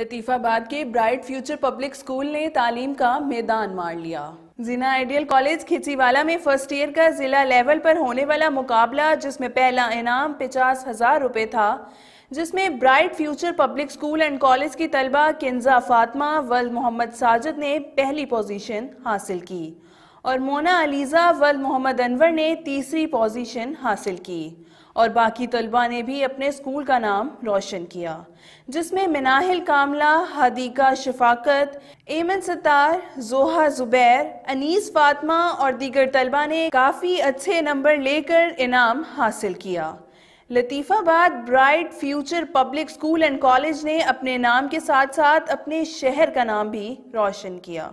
लतीफ़ाबाद के bright future public school ने तालीम का मैदान मार लिया जिना आइडियल कॉलेज खिचीवाला में फर्स्ट ईयर का ज़िला लेवल पर होने वाला मुकाबला जिसमें पहला इनाम पचास हज़ार रुपये था जिसमें bright future public school and college की तलबा किन्जा फातमा वल मोहम्मद साजिद ने पहली पोजीशन हासिल की और मोना अलीज़ा वल मोहम्मद अनवर ने तीसरी पोजीशन हासिल की और बाकी तलबा ने भी अपने स्कूल का नाम रोशन किया जिसमें मिनाहिल कामला हदीका शफाकत एमन सतार जोहा जुबैर अनीस फातमा और दीगर तलबा ने काफ़ी अच्छे नंबर लेकर इनाम हासिल किया Latifabad bright future public school and college ने अपने नाम के साथ साथ अपने शहर का नाम भी रोशन किया